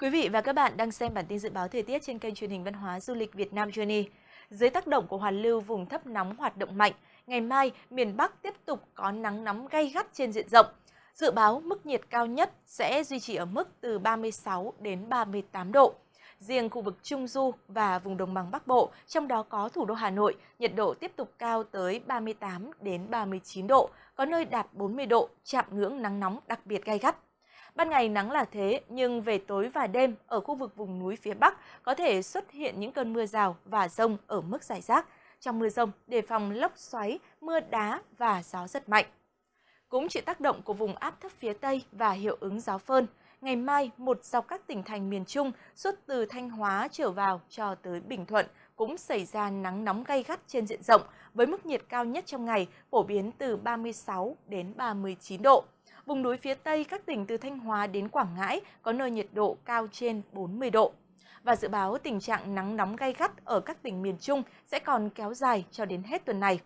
Quý vị và các bạn đang xem bản tin dự báo thời tiết trên kênh truyền hình văn hóa du lịch Việt Nam Journey. Dưới tác động của hoàn lưu vùng thấp nóng hoạt động mạnh, ngày mai miền Bắc tiếp tục có nắng nóng gay gắt trên diện rộng. Dự báo mức nhiệt cao nhất sẽ duy trì ở mức từ 36 đến 38 độ. Riêng khu vực Trung Du và vùng đồng bằng Bắc Bộ, trong đó có thủ đô Hà Nội, nhiệt độ tiếp tục cao tới 38 đến 39 độ, có nơi đạt 40 độ, chạm ngưỡng nắng nóng đặc biệt gay gắt. Ban ngày nắng là thế, nhưng về tối và đêm ở khu vực vùng núi phía Bắc có thể xuất hiện những cơn mưa rào và rông ở mức giải rác. Trong mưa rông, đề phòng lốc xoáy, mưa đá và gió rất mạnh. Cũng chịu tác động của vùng áp thấp phía Tây và hiệu ứng gió phơn, ngày mai một dọc các tỉnh thành miền Trung xuất từ Thanh Hóa trở vào cho tới Bình Thuận cũng xảy ra nắng nóng gay gắt trên diện rộng với mức nhiệt cao nhất trong ngày phổ biến từ 36 đến 39 độ. Vùng núi phía Tây các tỉnh từ Thanh Hóa đến Quảng Ngãi có nơi nhiệt độ cao trên 40 độ. Và dự báo tình trạng nắng nóng gay gắt ở các tỉnh miền Trung sẽ còn kéo dài cho đến hết tuần này.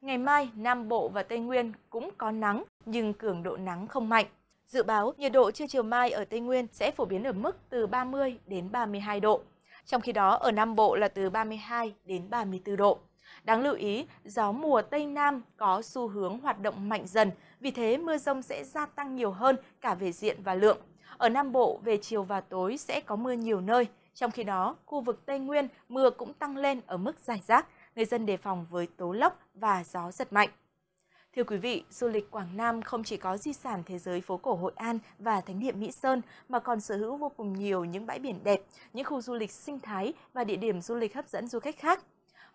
Ngày mai, Nam Bộ và Tây Nguyên cũng có nắng, nhưng cường độ nắng không mạnh. Dự báo nhiệt độ trưa chiều mai ở Tây Nguyên sẽ phổ biến ở mức từ 30 đến 32 độ. Trong khi đó ở Nam Bộ là từ 32 đến 34 độ. Đáng lưu ý, gió mùa Tây Nam có xu hướng hoạt động mạnh dần, vì thế mưa rông sẽ gia tăng nhiều hơn cả về diện và lượng. Ở Nam Bộ, về chiều và tối sẽ có mưa nhiều nơi. Trong khi đó, khu vực Tây Nguyên mưa cũng tăng lên ở mức dài rác, người dân đề phòng với tố lốc và gió giật mạnh. Thưa quý vị, du lịch Quảng Nam không chỉ có di sản thế giới phố cổ Hội An và thánh địa Mỹ Sơn mà còn sở hữu vô cùng nhiều những bãi biển đẹp, những khu du lịch sinh thái và địa điểm du lịch hấp dẫn du khách khác.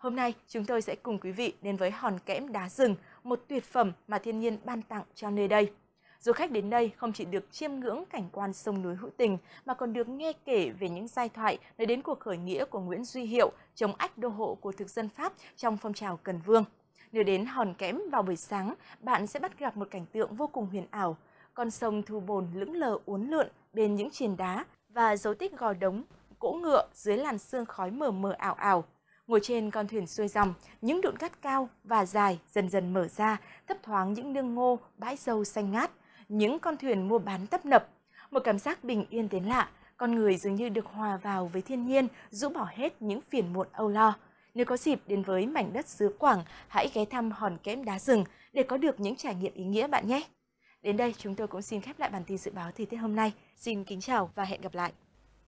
Hôm nay chúng tôi sẽ cùng quý vị đến với hòn kẽm đá rừng, một tuyệt phẩm mà thiên nhiên ban tặng cho nơi đây. Du khách đến đây không chỉ được chiêm ngưỡng cảnh quan sông núi hữu tình mà còn được nghe kể về những giai thoại nói đến cuộc khởi nghĩa của Nguyễn Duy Hiệu chống ách đô hộ của thực dân Pháp trong phong trào Cần Vương. Nếu đến hòn kẽm vào buổi sáng, bạn sẽ bắt gặp một cảnh tượng vô cùng huyền ảo. Con sông Thu Bồn lững lờ uốn lượn bên những triền đá và dấu tích gò đống, cỗ ngựa dưới làn sương khói mờ mờ ảo ảo. Ngồi trên con thuyền xuôi dòng, những đụn cát cao và dài dần dần mở ra, thấp thoáng những nương ngô, bãi sâu xanh ngát, những con thuyền mua bán tấp nập. Một cảm giác bình yên đến lạ, con người dường như được hòa vào với thiên nhiên, rũ bỏ hết những phiền muộn âu lo. Nếu có dịp đến với mảnh đất xứ Quảng, hãy ghé thăm hòn kẽm đá rừng để có được những trải nghiệm ý nghĩa bạn nhé. Đến đây chúng tôi cũng xin khép lại bản tin dự báo thời tiết hôm nay. Xin kính chào và hẹn gặp lại.